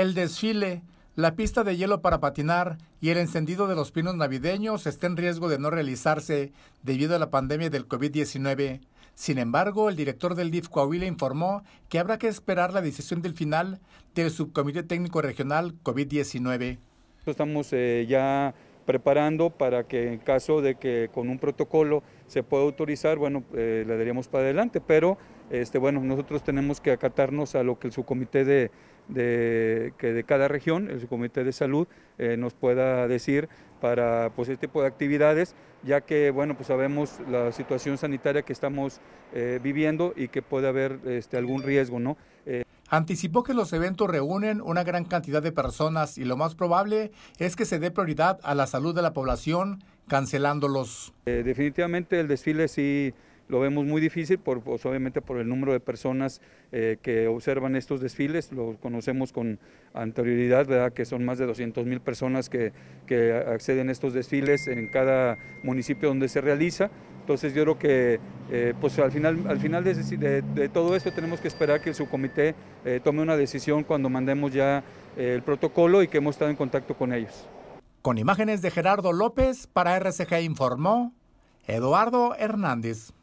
El desfile, la pista de hielo para patinar y el encendido de los pinos navideños está en riesgo de no realizarse debido a la pandemia del COVID-19. Sin embargo, el director del DIF Coahuila informó que habrá que esperar la decisión del final del Subcomité Técnico Regional COVID-19. Estamos eh, ya preparando para que en caso de que con un protocolo se pueda autorizar, bueno, eh, le daríamos para adelante, pero este, bueno, nosotros tenemos que acatarnos a lo que el subcomité de, de, que de cada región, el Comité de Salud, eh, nos pueda decir para pues, este tipo de actividades, ya que bueno, pues sabemos la situación sanitaria que estamos eh, viviendo y que puede haber este, algún riesgo. ¿no? Eh, Anticipó que los eventos reúnen una gran cantidad de personas y lo más probable es que se dé prioridad a la salud de la población cancelándolos. definitivamente el desfile sí lo vemos muy difícil, pues, obviamente por el número de personas eh, que observan estos desfiles, lo conocemos con anterioridad, ¿verdad? que son más de 200 mil personas que, acceden a estos desfiles en cada municipio donde se realiza. Entonces yo creo que eh, pues al final, al final de, todo esto tenemos que esperar que el subcomité eh, tome una decisión cuando mandemos ya el protocolo y que hemos estado en contacto con ellos. Con imágenes de Gerardo López para RCG informó Eduardo Hernández.